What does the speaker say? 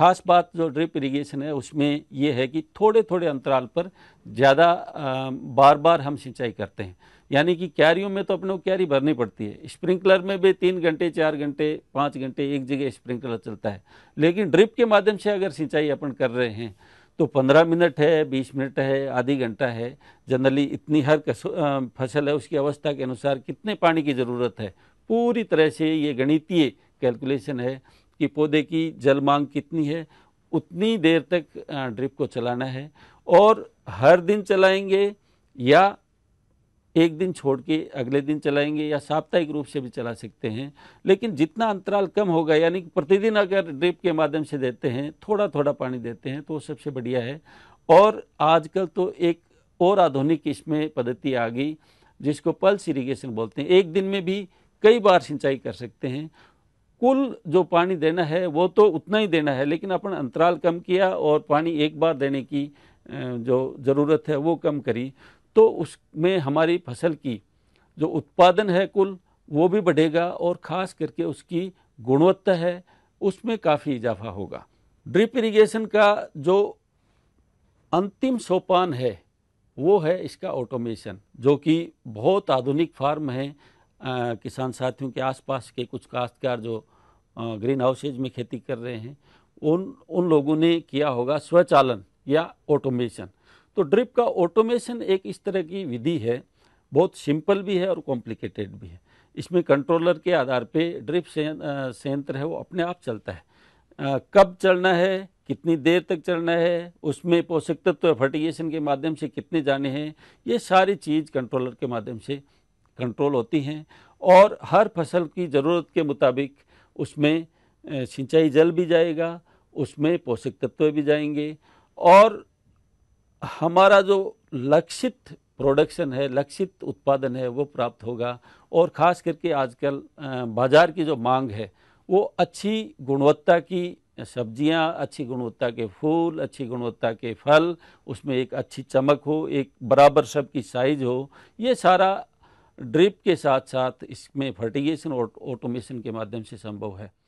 खास बात जो ड्रिप इरिगेशन है उसमें ये है कि थोड़े थोड़े अंतराल पर ज़्यादा बार बार हम सिंचाई करते हैं यानी कि क्यारियों में तो अपने क्यारी भरनी पड़ती है स्प्रिंकलर में भी तीन घंटे चार घंटे पाँच घंटे एक जगह स्प्रिंकलर चलता है लेकिन ड्रिप के माध्यम से अगर सिंचाई अपन कर रहे हैं तो पंद्रह मिनट है बीस मिनट है आधी घंटा है जनरली इतनी हर फसल है उसकी अवस्था के अनुसार कितने पानी की ज़रूरत है पूरी तरह से ये गणितीय कैलकुलेशन है कि पौधे की जल मांग कितनी है उतनी देर तक ड्रिप को चलाना है और हर दिन चलाएंगे या एक दिन छोड़ के अगले दिन चलाएंगे या साप्ताहिक रूप से भी चला सकते हैं लेकिन जितना अंतराल कम होगा यानी कि प्रतिदिन अगर ड्रिप के माध्यम से देते हैं थोड़ा थोड़ा पानी देते हैं तो सबसे बढ़िया है और आजकल तो एक और आधुनिक इसमें पद्धति आ गई जिसको पल्स इरीगेशन बोलते हैं एक दिन में भी कई बार सिंचाई कर सकते हैं कुल जो पानी देना है वो तो उतना ही देना है लेकिन अपन अंतराल कम किया और पानी एक बार देने की जो ज़रूरत है वो कम करी तो उसमें हमारी फसल की जो उत्पादन है कुल वो भी बढ़ेगा और ख़ास करके उसकी गुणवत्ता है उसमें काफ़ी इजाफा होगा ड्रिप इरिगेशन का जो अंतिम सोपान है वो है इसका ऑटोमेशन जो कि बहुत आधुनिक फार्म है किसान साथियों के आसपास के कुछ काश्तकार जो ग्रीन हाउसेज में खेती कर रहे हैं उन उन लोगों ने किया होगा स्वचालन या ऑटोमेशन तो ड्रिप का ऑटोमेशन एक इस तरह की विधि है बहुत सिंपल भी है और कॉम्प्लिकेटेड भी है इसमें कंट्रोलर के आधार पे ड्रिप संयंत्र है वो अपने आप चलता है आ, कब चलना है कितनी देर तक चलना है उसमें पोषक तत्व तो फर्टिगेशन के माध्यम से कितने जाने हैं ये सारी चीज़ कंट्रोलर के माध्यम से कंट्रोल होती हैं और हर फसल की ज़रूरत के मुताबिक उसमें सिंचाई जल भी जाएगा उसमें पोषक तत्व भी जाएंगे और हमारा जो लक्षित प्रोडक्शन है लक्षित उत्पादन है वो प्राप्त होगा और ख़ास करके आजकल बाज़ार की जो मांग है वो अच्छी गुणवत्ता की सब्जियां अच्छी गुणवत्ता के फूल अच्छी गुणवत्ता के फल उसमें एक अच्छी चमक हो एक बराबर सबकी साइज हो ये सारा ड्रिप के साथ साथ इसमें फर्टिगेशन और ऑटोमेशन के माध्यम से संभव है